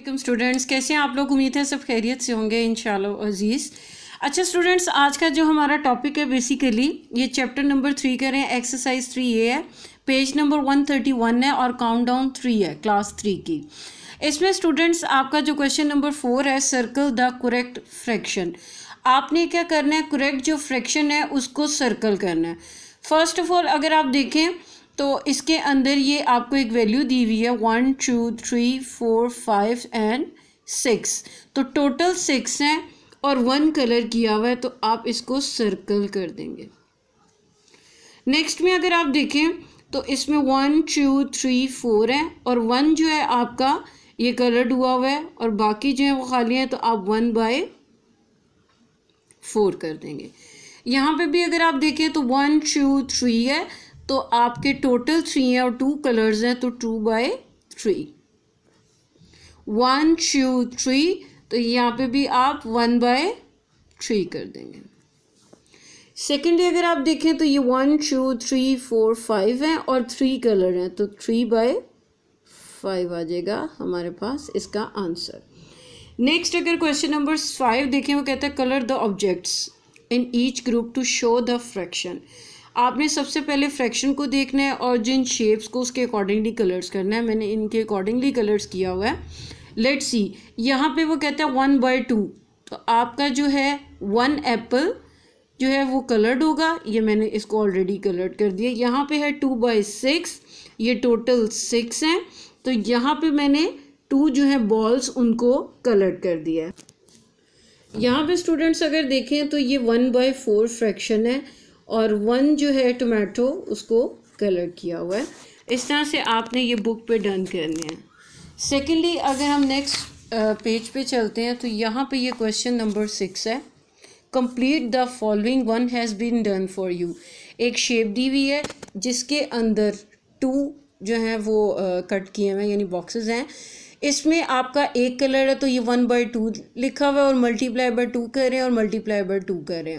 वालेकुम स्टूडेंट्स कैसे हैं आप लोग उम्मीद है सब खैरियत से होंगे इन अजीज़ अच्छा स्टूडेंट्स आज का जो हमारा टॉपिक है बेसिकली ये चैप्टर नंबर थ्री करें एक्सरसाइज थ्री ये है page number one thirty one है और काउंट डाउन थ्री है क्लास थ्री की इसमें स्टूडेंट्स आपका जो क्वेश्चन नंबर फोर है सर्कल द करेक्ट फ्रैक्शन आपने क्या करना है करेक्ट जो फ्रैक्शन है उसको सर्कल करना है फर्स्ट ऑफ ऑल अगर आप देखें तो इसके अंदर ये आपको एक वैल्यू दी हुई है one two three four five and six तो टोटल सिक्स हैं और वन कलर किया हुआ है तो आप इसको सर्कल कर देंगे नेक्स्ट में अगर आप देखें तो इसमें वन टू थ्री फोर है और वन जो है आपका ये कलर्ड हुआ हुआ है और बाकी जो है वो खाली हैं तो आप वन बाय फोर कर देंगे यहाँ पे भी अगर आप देखें तो वन टू थ्री है तो आपके टोटल थ्री हैं और टू कलर्स हैं तो two by three one two three तो यहाँ पे भी आप वन बाय थ्री कर देंगे सेकेंडली अगर आप देखें तो ये one two three four five हैं और थ्री कलर हैं तो थ्री बाय फाइव आ जाएगा हमारे पास इसका आंसर नेक्स्ट अगर क्वेश्चन नंबर फाइव देखें वो कहता है colour the objects in each group to show the fraction आपने सबसे पहले फ्रैक्शन को देखना है और जिन शेप्स को उसके अकॉर्डिंगली कलर्स करना है मैंने इनके अकॉर्डिंगली कलर्स किया हुआ है लेट सी यहाँ पे वो कहता है वन बाय टू तो आपका जो है वन एप्पल जो है वो कलर्ड होगा ये मैंने इसको ऑलरेडी कलर्ड कर दिया यहाँ पे है टू बाई सिक्स ये टोटल सिक्स हैं तो यहाँ पे मैंने टू जो है बॉल्स उनको कलर्ड कर दिया है यहाँ पे स्टूडेंट्स अगर देखें तो ये वन बाई फोर फ्रैक्शन है और वन जो है टोमेटो उसको कलर किया हुआ है इस तरह से आपने ये बुक पे डन करने हैं सेकेंडली अगर हम नेक्स्ट पेज पे चलते हैं तो यहाँ पे ये क्वेश्चन नंबर सिक्स है complete the following one has been done for you एक शेप दी हुई है जिसके अंदर टू जो है वो कट किए हुए हैं यानी बॉक्सेस हैं इसमें आपका एक कलर है तो ये वन बाई टू लिखा हुआ है और मल्टीप्लाई बाई टू करें और मल्टीप्लाई बाई टू करें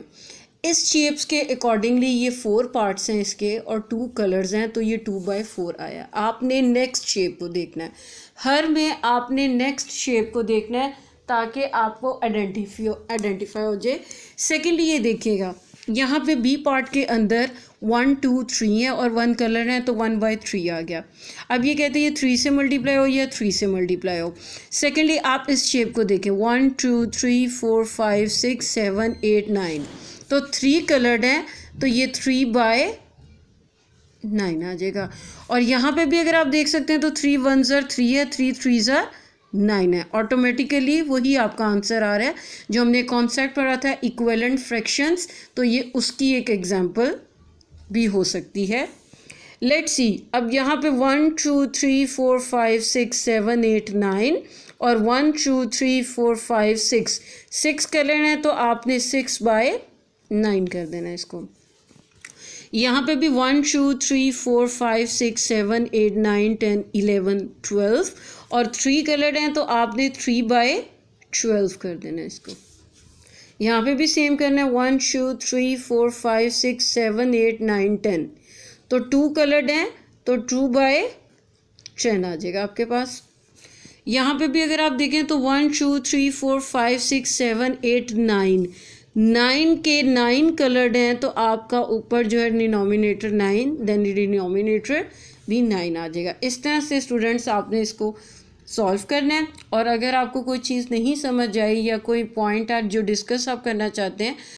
इस शेप्स के अकॉर्डिंगली ये फोर पार्ट्स हैं इसके और टू कलर्स हैं तो ये टू बाई फोर आया आपने नेक्स्ट शेप को देखना है हर में आपने नेक्स्ट शेप को देखना है ताकि आपको आइडेंटिफी आइडेंटिफाई हो जाए सेकेंडली ये देखिएगा यहाँ पे बी पार्ट के अंदर वन टू थ्री है और वन कलर है तो वन बाई थ्री आ गया अब ये कहते हैं ये थ्री से मल्टीप्लाई हो या थ्री से मल्टीप्लाई हो सेकेंडली आप इस शेप को देखें one two three four five six seven eight nine तो थ्री कलर्ड हैं तो ये थ्री बाय नाइन आ जाएगा और यहाँ पे भी अगर आप देख सकते हैं तो थ्री वन ज़र थ्री है थ्री थ्री ज़र नाइन है ऑटोमेटिकली वही आपका आंसर आ रहा है जो हमने कॉन्सेप्ट पढ़ा था इक्वेलेंट फ्रैक्शंस तो ये उसकी एक एग्जांपल भी हो सकती है लेट सी अब यहाँ पे one two three four five six seven eight nine और one two three four five six six colour हैं तो आपने सिक्स बाय नाइन कर देना इसको यहाँ पे भी one two three four five six seven eight nine ten eleven twelve और थ्री कलर्ड हैं तो आपने थ्री बाय ट्वेल्व कर देना इसको यहाँ पे भी सेम करना है one two three four five six seven eight nine ten तो टू कलर्ड हैं तो टू बाय टेन आ जाएगा आपके पास यहाँ पे भी अगर आप देखें तो one two three four five six seven eight nine nine के नाइन कलर्ड हैं तो आपका ऊपर जो है डिनोमिनेटर नाइन देन डिनोमिनेटर भी नाइन आ जाएगा इस तरह से स्टूडेंट्स आपने इसको सॉल्व करना है और अगर आपको कोई चीज़ नहीं समझ आई या कोई पॉइंट आप जो डिस्कस आप करना चाहते हैं